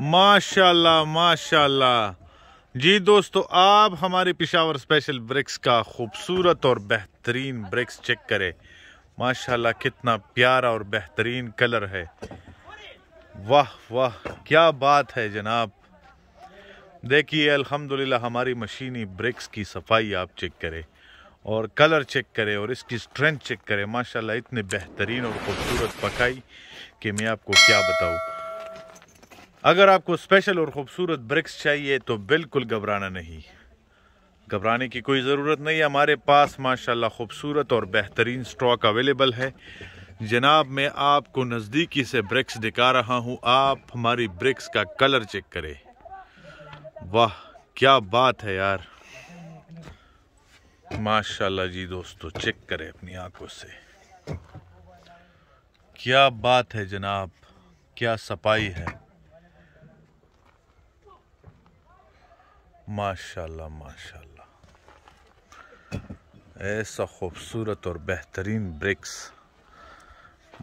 माशाल्लाह माशाल्लाह जी दोस्तों आप हमारे पिशावर स्पेशल ब्रिक्स का खूबसूरत और बेहतरीन ब्रिक्स चेक करें माशाल्लाह कितना प्यारा और बेहतरीन कलर है वाह वाह क्या बात है जनाब देखिए अल्हम्दुलिल्लाह हमारी मशीनी ब्रिक्स की सफाई आप चेक करें और कलर चेक करें और इसकी स्ट्रेंथ चेक करें माशाल्लाह इतने बेहतरीन और ख़ूबसूरत पकाई कि मैं आपको क्या बताऊँ अगर आपको स्पेशल और ख़ूबसूरत ब्रिक्स चाहिए तो बिल्कुल घबराना नहीं घबराने की कोई ज़रूरत नहीं हमारे पास माशाल्लाह ख़ूबसूरत और बेहतरीन स्टॉक अवेलेबल है जनाब मैं आपको नज़दीकी से ब्रिक्स दिखा रहा हूँ आप हमारी ब्रिक्स का कलर चेक करें वाह क्या बात है यार माशाल्लाह जी दोस्तों चेक करें अपनी आंखों से क्या बात है जनाब क्या सफाई है माशाल्लाह माशाल्लाह ऐसा खूबसूरत और बेहतरीन ब्रिक्स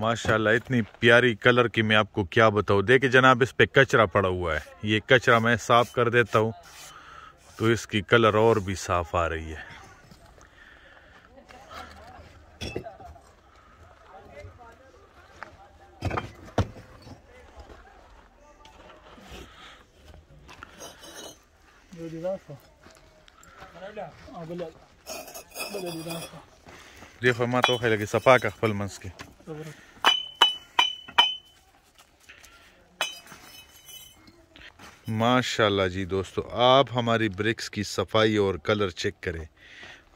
माशाल्लाह इतनी प्यारी कलर की मैं आपको क्या बताऊँ देखिए जनाब इस पे कचरा पड़ा हुआ है ये कचरा मैं साफ़ कर देता हूँ तो इसकी कलर और भी साफ़ आ रही है دی خو ما ته وخی لږې صفا که خپل منځ کې माशाल्लाह जी दोस्तों आप हमारी ब्रिक्स की सफाई और कलर चेक करें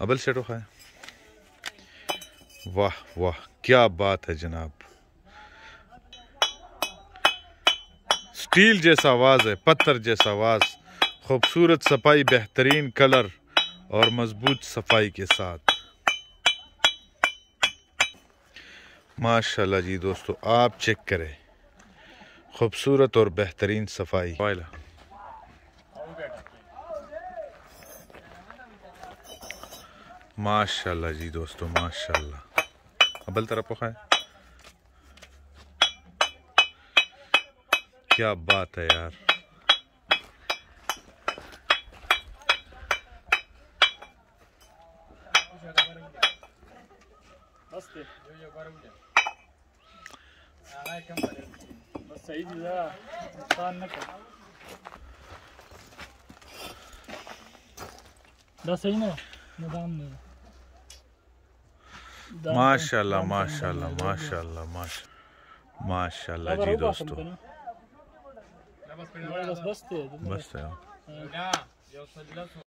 अबल सेटो खाए वाह वाह क्या बात है जनाब स्टील जैसा आवाज़ है पत्थर जैसा आवाज़ खूबसूरत सफाई बेहतरीन कलर और मज़बूत सफाई के साथ माशाल्लाह जी दोस्तों आप चेक करें खूबसूरत और बेहतरीन सफाई माशाल्लाह जी दोस्तों माशाल्लाह अबल तरफ है क्या बात है यार मस्त बस सही दिला नुकसान माशाल्लाह माशाल्लाह माशाल्लाह माशाल्लाह माशाल्लाह जी दोस्तों बस बस